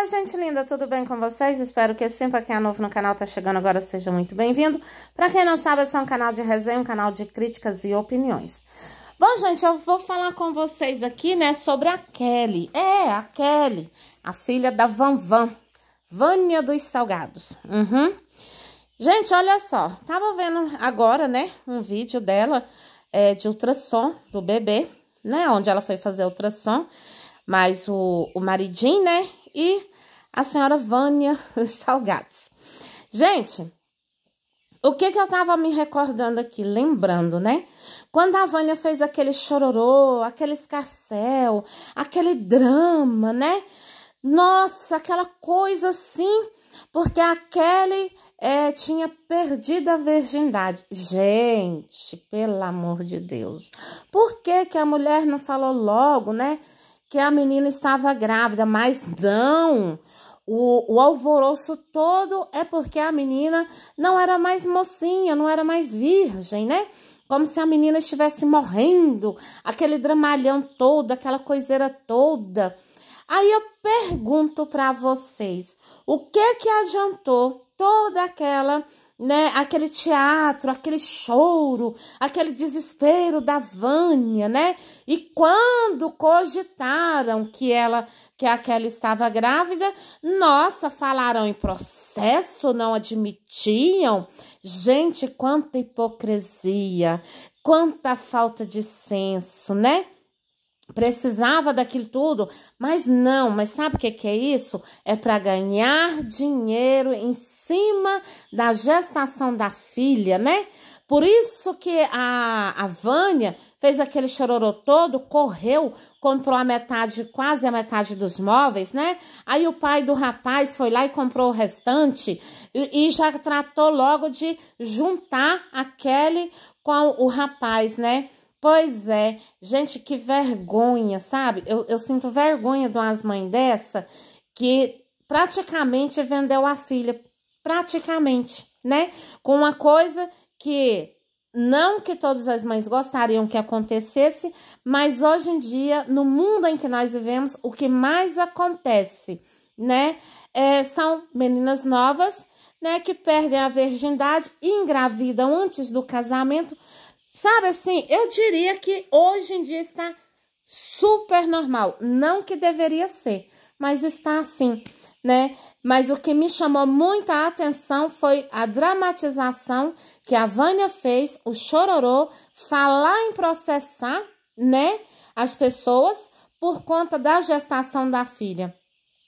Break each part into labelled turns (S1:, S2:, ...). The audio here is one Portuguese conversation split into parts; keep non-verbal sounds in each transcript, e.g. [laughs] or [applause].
S1: Olá, gente linda, tudo bem com vocês? Espero que sim, pra quem é novo no canal, tá chegando agora, seja muito bem-vindo. Para quem não sabe, esse é um canal de resenha, um canal de críticas e opiniões. Bom, gente, eu vou falar com vocês aqui, né, sobre a Kelly. É, a Kelly, a filha da Van Van, Vânia dos Salgados. Uhum. Gente, olha só, tava vendo agora, né, um vídeo dela é, de ultrassom do bebê, né, onde ela foi fazer ultrassom, mas o, o maridinho, né, e a senhora Vânia [laughs] Salgados. Gente, o que, que eu tava me recordando aqui, lembrando, né? Quando a Vânia fez aquele chororô, aquele escarcel, aquele drama, né? Nossa, aquela coisa assim, porque a Kelly é, tinha perdido a virgindade. Gente, pelo amor de Deus. Por que, que a mulher não falou logo, né? que a menina estava grávida, mas não. O, o alvoroço todo é porque a menina não era mais mocinha, não era mais virgem, né? Como se a menina estivesse morrendo, aquele dramalhão todo, aquela coiseira toda. Aí eu pergunto para vocês, o que que adiantou toda aquela né? Aquele teatro, aquele choro, aquele desespero da Vânia, né? E quando cogitaram que ela que aquela estava grávida, nossa, falaram em processo, não admitiam. Gente, quanta hipocrisia, quanta falta de senso, né? precisava daquilo tudo, mas não, mas sabe o que, é isso? É para ganhar dinheiro em cima da gestação da filha, né? Por isso que a, a Vânia fez aquele chororô todo, correu, comprou a metade, quase a metade dos móveis, né? Aí o pai do rapaz foi lá e comprou o restante e, e já tratou logo de juntar aquele com o rapaz, né? Pois é, gente, que vergonha, sabe? Eu, eu sinto vergonha de umas mães dessa que praticamente vendeu a filha, praticamente, né? Com uma coisa que não que todas as mães gostariam que acontecesse, mas hoje em dia, no mundo em que nós vivemos, o que mais acontece, né? É, são meninas novas né, que perdem a virgindade, engravidam antes do casamento, Sabe assim, eu diria que hoje em dia está super normal. Não que deveria ser, mas está assim, né? Mas o que me chamou muita atenção foi a dramatização que a Vânia fez, o chororô, falar em processar, né? As pessoas por conta da gestação da filha.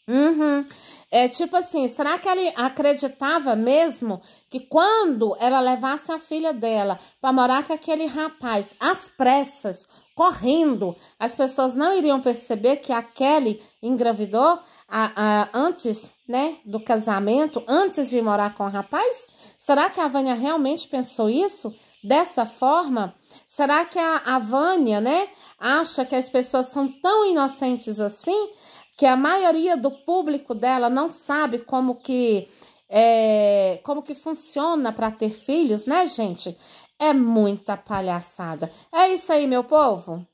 S1: Uhum. É tipo assim, será que ele acreditava mesmo que quando ela levasse a filha dela para morar com aquele rapaz, às pressas, correndo, as pessoas não iriam perceber que a Kelly engravidou a, a, antes né, do casamento, antes de morar com o rapaz? Será que a Vânia realmente pensou isso? Dessa forma, será que a, a Vânia, né, acha que as pessoas são tão inocentes assim? que a maioria do público dela não sabe como que é, como que funciona para ter filhos, né, gente? É muita palhaçada. É isso aí, meu povo.